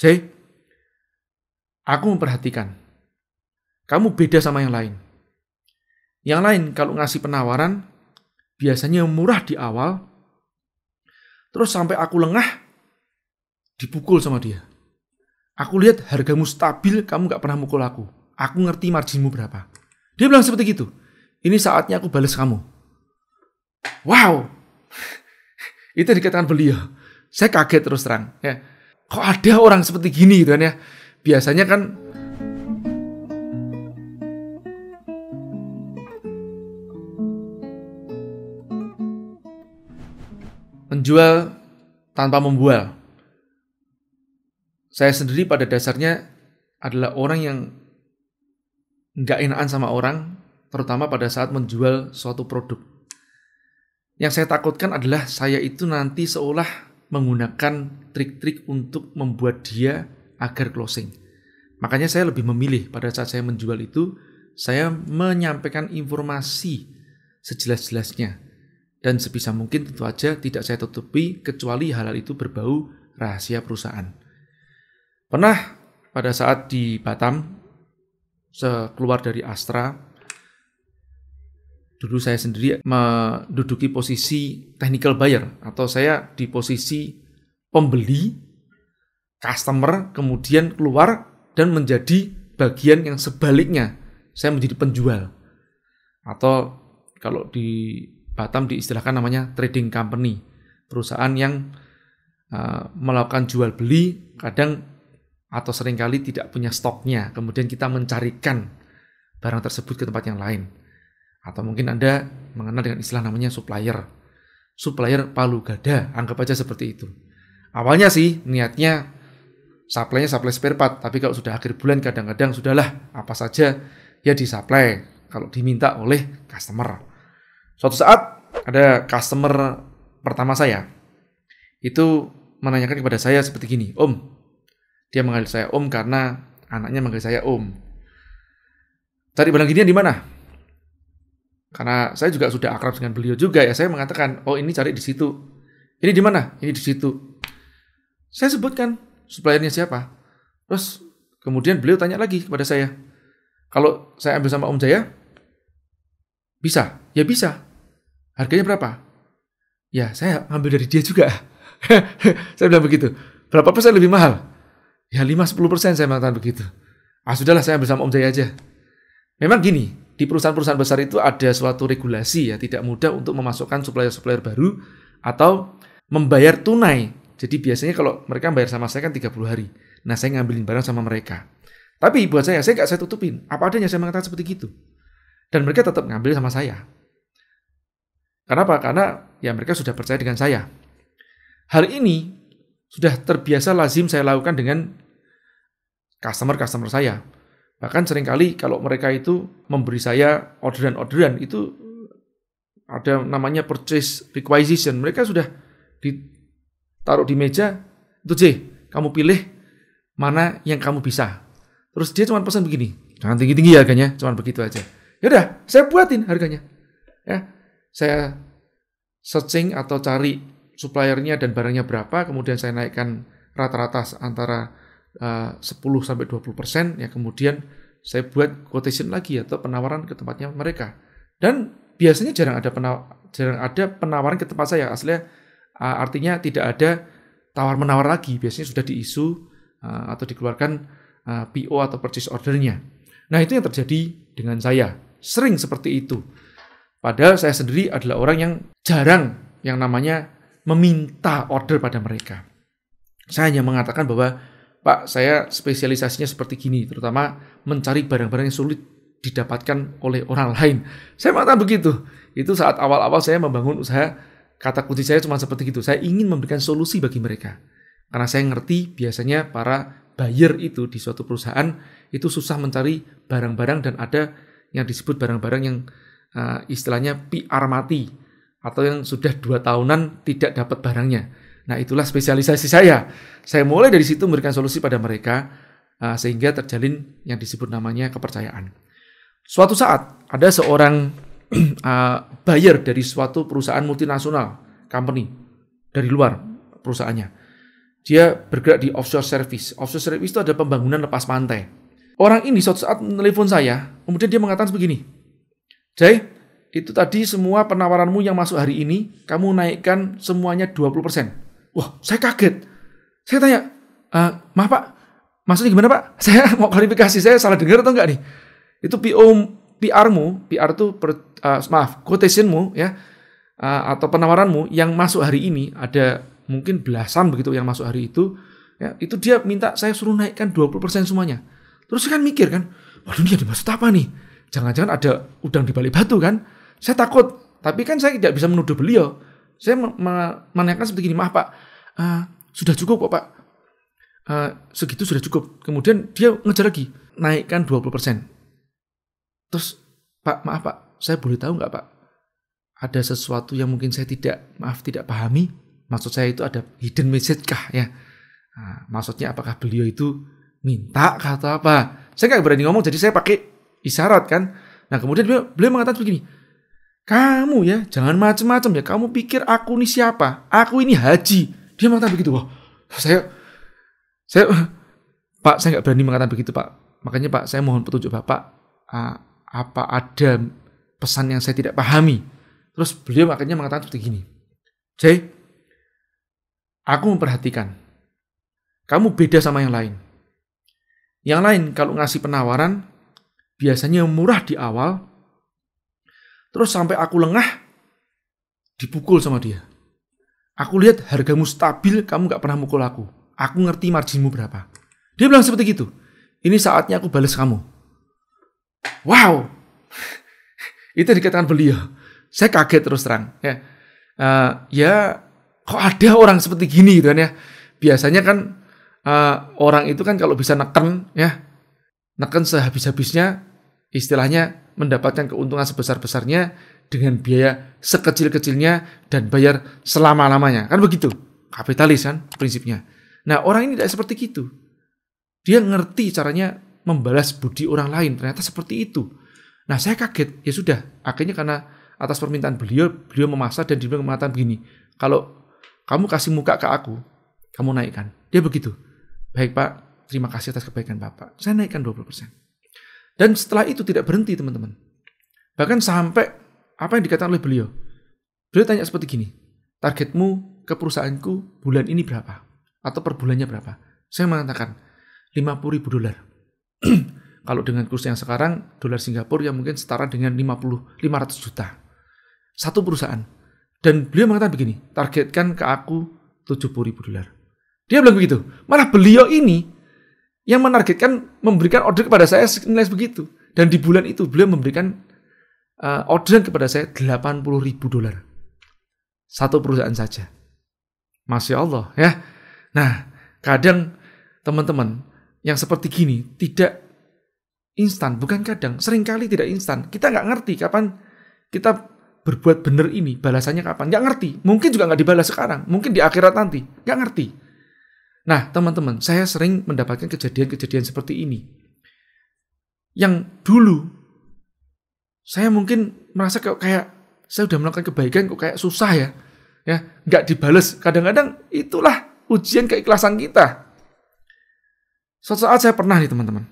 C. aku memperhatikan. Kamu beda sama yang lain. Yang lain kalau ngasih penawaran, biasanya murah di awal, terus sampai aku lengah, dipukul sama dia. Aku lihat hargamu stabil, kamu gak pernah mukul aku. Aku ngerti marginmu berapa. Dia bilang seperti gitu. Ini saatnya aku balas kamu. Wow, itu dikatakan beliau. Saya kaget terus terang. Ya kok ada orang seperti gini gitu kan ya biasanya kan menjual tanpa membual. Saya sendiri pada dasarnya adalah orang yang nggak enakan sama orang, terutama pada saat menjual suatu produk. Yang saya takutkan adalah saya itu nanti seolah menggunakan trik-trik untuk membuat dia agar closing. Makanya saya lebih memilih pada saat saya menjual itu, saya menyampaikan informasi sejelas-jelasnya. Dan sebisa mungkin tentu saja tidak saya tutupi kecuali hal-hal itu berbau rahasia perusahaan. Pernah pada saat di Batam, sekeluar dari Astra, dulu saya sendiri menduduki posisi technical buyer atau saya di posisi pembeli, customer, kemudian keluar dan menjadi bagian yang sebaliknya. Saya menjadi penjual. Atau kalau di Batam diistilahkan namanya trading company, perusahaan yang uh, melakukan jual beli kadang atau seringkali tidak punya stoknya, kemudian kita mencarikan barang tersebut ke tempat yang lain. Atau mungkin Anda mengenal dengan istilah namanya supplier. Supplier palu gada, anggap aja seperti itu. Awalnya sih niatnya supply-nya supply spare part, tapi kalau sudah akhir bulan kadang-kadang sudahlah apa saja ya disuplai kalau diminta oleh customer. Suatu saat ada customer pertama saya itu menanyakan kepada saya seperti gini, Om, dia mengalir saya Om karena anaknya mengalir saya Om. Tadi barang gini di mana? Karena saya juga sudah akrab dengan beliau juga ya, saya mengatakan, oh ini cari di situ. Ini di mana? Ini di situ. Saya sebutkan suppliernya siapa. Terus kemudian beliau tanya lagi kepada saya, kalau saya ambil sama Om Jaya, bisa? Ya bisa. Harganya berapa? Ya saya ambil dari dia juga. saya bilang begitu. Berapa persen lebih mahal? Ya 5-10 persen saya mengatakan begitu. Ah sudahlah saya ambil sama Om Jaya aja. Memang gini, di perusahaan-perusahaan besar itu ada suatu regulasi ya, tidak mudah untuk memasukkan supplier-supplier baru atau membayar tunai. Jadi biasanya kalau mereka bayar sama saya kan 30 hari. Nah, saya ngambilin barang sama mereka. Tapi buat saya, saya nggak saya tutupin. Apa adanya saya mengatakan seperti itu. Dan mereka tetap ngambil sama saya. Kenapa? Karena ya mereka sudah percaya dengan saya. Hal ini sudah terbiasa lazim saya lakukan dengan customer-customer saya Bahkan seringkali kalau mereka itu memberi saya orderan-orderan itu ada namanya purchase requisition. Mereka sudah ditaruh di meja, itu J, kamu pilih mana yang kamu bisa. Terus dia cuma pesan begini, jangan tinggi-tinggi ya harganya, cuma begitu aja. Ya udah, saya buatin harganya. Ya, saya searching atau cari suppliernya dan barangnya berapa, kemudian saya naikkan rata-rata antara Eh, uh, 10 sampai 20% ya kemudian saya buat quotation lagi atau penawaran ke tempatnya mereka. Dan biasanya jarang ada penawar, jarang ada penawaran ke tempat saya asli uh, eh, artinya tidak ada tawar menawar lagi biasanya sudah diisu uh, atau dikeluarkan uh, PO atau purchase ordernya. Nah itu yang terjadi dengan saya sering seperti itu. Padahal saya sendiri adalah orang yang jarang yang namanya meminta order pada mereka. Saya hanya mengatakan bahwa Pak, saya spesialisasinya seperti gini, terutama mencari barang-barang yang sulit didapatkan oleh orang lain. Saya mengatakan begitu. Itu saat awal-awal saya membangun usaha, kata kunci saya cuma seperti itu. Saya ingin memberikan solusi bagi mereka. Karena saya ngerti biasanya para buyer itu di suatu perusahaan itu susah mencari barang-barang dan ada yang disebut barang-barang yang uh, istilahnya PR mati atau yang sudah dua tahunan tidak dapat barangnya. Nah, itulah spesialisasi saya. Saya mulai dari situ memberikan solusi pada mereka eh, sehingga terjalin yang disebut namanya kepercayaan. Suatu saat ada seorang eh, buyer dari suatu perusahaan multinasional, company dari luar perusahaannya. Dia bergerak di offshore service. Offshore service itu ada pembangunan lepas pantai. Orang ini suatu saat menelepon saya, kemudian dia mengatakan begini, jay itu tadi semua penawaranmu yang masuk hari ini, kamu naikkan semuanya Wah, saya kaget. Saya tanya, e, maaf pak, maksudnya gimana pak? Saya mau klarifikasi, saya salah dengar atau enggak nih? Itu PO PR-mu, PR tuh per, uh, maaf, quotation-mu ya, uh, atau penawaranmu yang masuk hari ini ada mungkin belasan begitu yang masuk hari itu, ya, itu dia minta saya suruh naikkan 20% semuanya. Terus kan mikir kan, waduh ini ada maksud apa nih? Jangan-jangan ada udang di balik batu kan? Saya takut, tapi kan saya tidak bisa menuduh beliau saya menanyakan seperti ini, maaf Pak, uh, sudah cukup kok Pak. Uh, segitu sudah cukup. Kemudian dia ngejar lagi, naikkan 20%. Terus, Pak, maaf Pak, saya boleh tahu nggak Pak? Ada sesuatu yang mungkin saya tidak, maaf, tidak pahami? Maksud saya itu ada hidden message kah ya? Nah, maksudnya apakah beliau itu minta kata atau apa? Saya nggak berani ngomong, jadi saya pakai isyarat kan. Nah kemudian beliau, beliau mengatakan begini, kamu ya, jangan macem-macem ya. Kamu pikir aku ini siapa? Aku ini haji. Dia mengatakan begitu. Wah, saya, saya, Pak, saya nggak berani mengatakan begitu, Pak. Makanya, Pak, saya mohon petunjuk Bapak. Ah, apa ada pesan yang saya tidak pahami? Terus beliau makanya mengatakan seperti gini. J, aku memperhatikan. Kamu beda sama yang lain. Yang lain kalau ngasih penawaran, biasanya murah di awal, Terus sampai aku lengah, dipukul sama dia. Aku lihat hargamu stabil, kamu gak pernah mukul aku. Aku ngerti marginmu berapa. Dia bilang seperti gitu. Ini saatnya aku balas kamu. Wow, itu dikatakan beliau. Ya. Saya kaget terus terang. Ya, uh, ya kok ada orang seperti gini gitu kan ya. Biasanya kan uh, orang itu kan kalau bisa neken ya, neken sehabis-habisnya istilahnya mendapatkan keuntungan sebesar-besarnya dengan biaya sekecil-kecilnya dan bayar selama-lamanya. Kan begitu. Kapitalis kan prinsipnya. Nah, orang ini tidak seperti itu. Dia ngerti caranya membalas budi orang lain. Ternyata seperti itu. Nah, saya kaget. Ya sudah, akhirnya karena atas permintaan beliau, beliau memasak dan dibilang mengatakan begini, kalau kamu kasih muka ke aku, kamu naikkan. Dia begitu. Baik Pak, terima kasih atas kebaikan Bapak. Saya naikkan 20%. Dan setelah itu tidak berhenti teman-teman. Bahkan sampai apa yang dikatakan oleh beliau. Beliau tanya seperti gini, targetmu ke perusahaanku bulan ini berapa? Atau per bulannya berapa? Saya mengatakan, 50 ribu dolar. Kalau dengan kurs yang sekarang, dolar Singapura yang mungkin setara dengan 50, 500 juta. Satu perusahaan. Dan beliau mengatakan begini, targetkan ke aku 70 ribu dolar. Dia bilang begitu. Malah beliau ini yang menargetkan memberikan order kepada saya nilai begitu. Dan di bulan itu beliau memberikan uh, eh, orderan kepada saya 80 ribu dolar. Satu perusahaan saja. Masya Allah ya. Nah kadang teman-teman yang seperti gini tidak instan. Bukan kadang, seringkali tidak instan. Kita nggak ngerti kapan kita berbuat benar ini, balasannya kapan. Nggak ngerti. Mungkin juga nggak dibalas sekarang. Mungkin di akhirat nanti. Nggak ngerti. Nah, teman-teman, saya sering mendapatkan kejadian-kejadian seperti ini. Yang dulu saya mungkin merasa kayak, kayak saya udah melakukan kebaikan kok kayak susah ya. Ya, nggak dibales. Kadang-kadang itulah ujian keikhlasan kita. Suatu saat saya pernah nih teman-teman.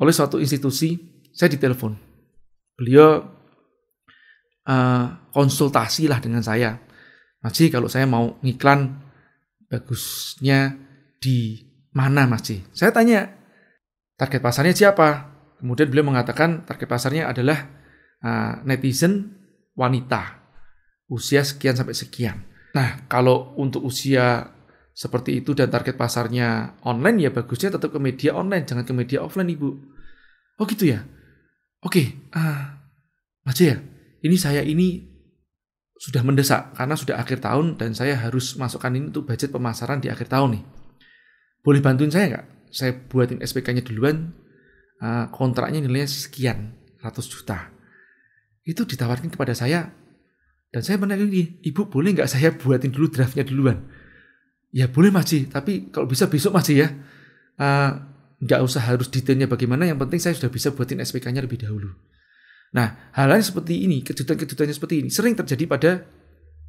Oleh suatu institusi, saya ditelepon. Beliau uh, konsultasi dengan saya. Masih kalau saya mau ngiklan bagusnya di mana Mas Saya tanya, target pasarnya siapa? Kemudian beliau mengatakan target pasarnya adalah uh, netizen wanita usia sekian sampai sekian. Nah, kalau untuk usia seperti itu dan target pasarnya online ya bagusnya tetap ke media online, jangan ke media offline, Ibu. Oh gitu ya. Oke, okay, uh, eh, ya. Ini saya ini sudah mendesak karena sudah akhir tahun dan saya harus masukkan ini untuk budget pemasaran di akhir tahun nih. Boleh bantuin saya nggak? Saya buatin SPK-nya duluan, eh, kontraknya nilainya sekian, ratus juta. Itu ditawarkan kepada saya dan saya menanya ini, ibu boleh nggak saya buatin dulu draftnya duluan? Ya boleh masih, tapi kalau bisa besok masih ya. Eh, nggak usah harus detailnya bagaimana, yang penting saya sudah bisa buatin SPK-nya lebih dahulu. Nah, hal lain seperti ini, kejutan-kejutannya seperti ini sering terjadi pada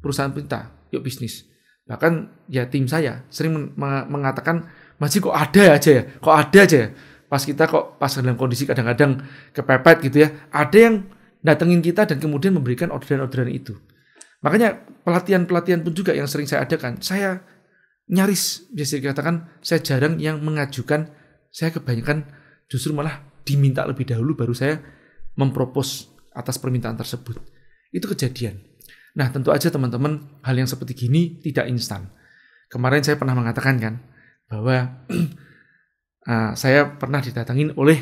perusahaan pinta yuk bisnis. Bahkan ya tim saya sering mengatakan masih kok ada aja ya, kok ada aja ya. Pas kita kok pas dalam kondisi kadang-kadang kepepet gitu ya, ada yang datengin kita dan kemudian memberikan orderan-orderan itu. Makanya pelatihan-pelatihan pun juga yang sering saya adakan, saya nyaris biasanya dikatakan saya jarang yang mengajukan, saya kebanyakan justru malah diminta lebih dahulu baru saya mempropos atas permintaan tersebut. Itu kejadian. Nah, tentu aja teman-teman, hal yang seperti gini tidak instan. Kemarin saya pernah mengatakan kan bahwa uh, saya pernah didatangin oleh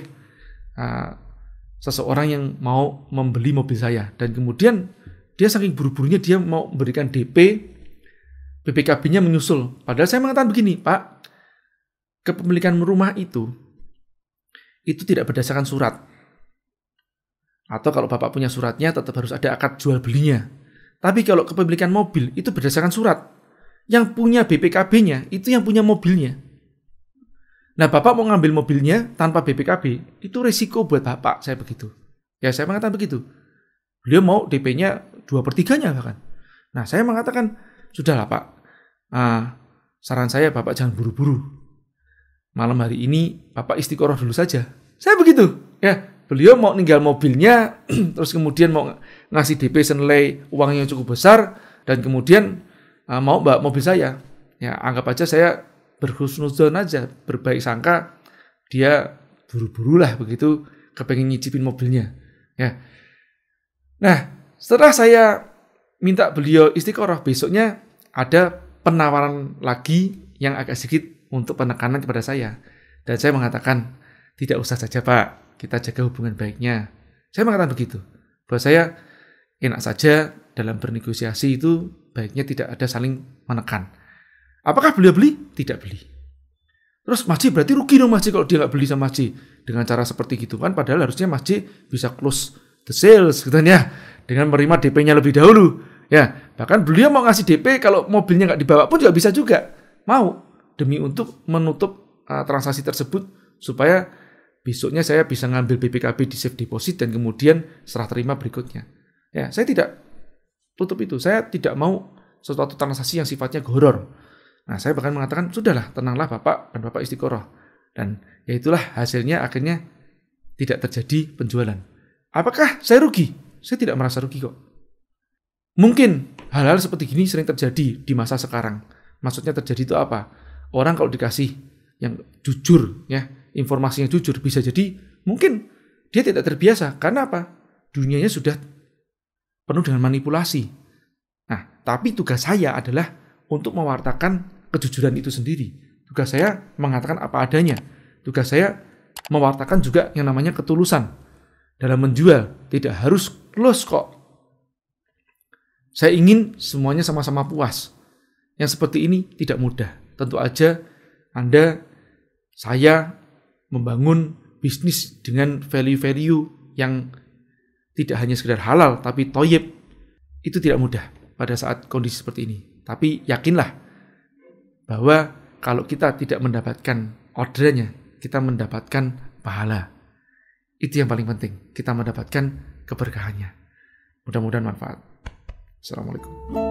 uh, seseorang yang mau membeli mobil saya dan kemudian dia saking buru-burunya dia mau memberikan DP BPKB-nya menyusul. Padahal saya mengatakan begini, Pak, kepemilikan rumah itu itu tidak berdasarkan surat. Atau kalau bapak punya suratnya tetap harus ada akad jual belinya. Tapi kalau kepemilikan mobil itu berdasarkan surat. Yang punya BPKB-nya itu yang punya mobilnya. Nah bapak mau ngambil mobilnya tanpa BPKB itu resiko buat bapak saya begitu. Ya saya mengatakan begitu. Beliau mau DP-nya dua per tiganya bahkan. Nah saya mengatakan sudahlah pak. Uh, saran saya bapak jangan buru-buru. Malam hari ini bapak istiqoroh dulu saja. Saya begitu ya beliau mau ninggal mobilnya terus kemudian mau ngasih DP senilai uang yang cukup besar dan kemudian uh, mau mbak mobil saya ya anggap aja saya berhusnuzon aja berbaik sangka dia buru-buru lah begitu kepengen nyicipin mobilnya ya nah setelah saya minta beliau istiqoroh besoknya ada penawaran lagi yang agak sedikit untuk penekanan kepada saya dan saya mengatakan tidak usah saja pak kita jaga hubungan baiknya. Saya mengatakan begitu. Bahwa saya, enak saja dalam bernegosiasi itu baiknya tidak ada saling menekan. Apakah beliau beli? Tidak beli. Terus masjid berarti rugi dong masjid kalau dia nggak beli sama masjid dengan cara seperti gitu kan. Padahal harusnya masjid bisa close the sales gitu kan ya dengan menerima DP-nya lebih dahulu. Ya, bahkan beliau mau ngasih DP kalau mobilnya nggak dibawa pun juga bisa juga. Mau demi untuk menutup uh, transaksi tersebut supaya besoknya saya bisa ngambil BPKB di safe deposit dan kemudian serah terima berikutnya. Ya, saya tidak tutup itu. Saya tidak mau sesuatu transaksi yang sifatnya horor. Nah, saya bahkan mengatakan, sudahlah, tenanglah Bapak dan Bapak istiqoroh. Dan ya itulah hasilnya akhirnya tidak terjadi penjualan. Apakah saya rugi? Saya tidak merasa rugi kok. Mungkin hal-hal seperti gini sering terjadi di masa sekarang. Maksudnya terjadi itu apa? Orang kalau dikasih yang jujur ya, informasinya jujur bisa jadi mungkin dia tidak terbiasa karena apa dunianya sudah penuh dengan manipulasi nah tapi tugas saya adalah untuk mewartakan kejujuran itu sendiri tugas saya mengatakan apa adanya tugas saya mewartakan juga yang namanya ketulusan dalam menjual tidak harus close kok saya ingin semuanya sama-sama puas yang seperti ini tidak mudah tentu aja anda saya membangun bisnis dengan value-value yang tidak hanya sekedar halal tapi toyib itu tidak mudah pada saat kondisi seperti ini. Tapi yakinlah bahwa kalau kita tidak mendapatkan ordernya, kita mendapatkan pahala. Itu yang paling penting. Kita mendapatkan keberkahannya. Mudah-mudahan manfaat. Assalamualaikum.